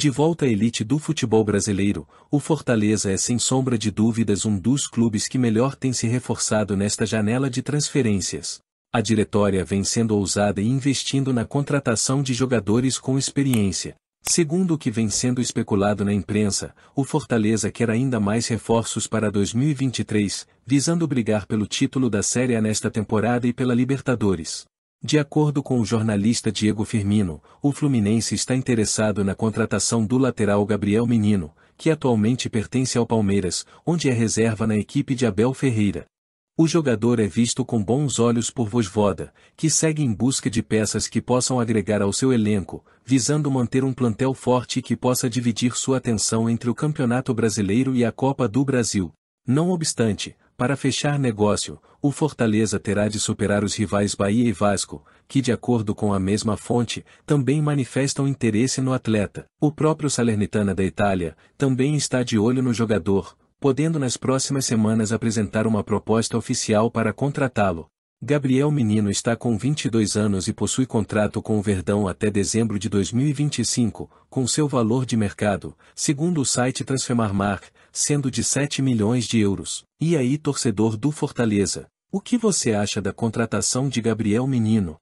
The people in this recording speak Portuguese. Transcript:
De volta à elite do futebol brasileiro, o Fortaleza é sem sombra de dúvidas um dos clubes que melhor tem se reforçado nesta janela de transferências. A diretória vem sendo ousada e investindo na contratação de jogadores com experiência. Segundo o que vem sendo especulado na imprensa, o Fortaleza quer ainda mais reforços para 2023, visando brigar pelo título da Série A nesta temporada e pela Libertadores. De acordo com o jornalista Diego Firmino, o Fluminense está interessado na contratação do lateral Gabriel Menino, que atualmente pertence ao Palmeiras, onde é reserva na equipe de Abel Ferreira. O jogador é visto com bons olhos por Vosvoda, que segue em busca de peças que possam agregar ao seu elenco, visando manter um plantel forte que possa dividir sua atenção entre o Campeonato Brasileiro e a Copa do Brasil. Não obstante, para fechar negócio, o Fortaleza terá de superar os rivais Bahia e Vasco, que, de acordo com a mesma fonte, também manifestam interesse no atleta. O próprio Salernitana da Itália também está de olho no jogador, podendo nas próximas semanas apresentar uma proposta oficial para contratá-lo. Gabriel Menino está com 22 anos e possui contrato com o Verdão até dezembro de 2025, com seu valor de mercado, segundo o site Transfermarmar, sendo de 7 milhões de euros. E aí, torcedor do Fortaleza, o que você acha da contratação de Gabriel Menino?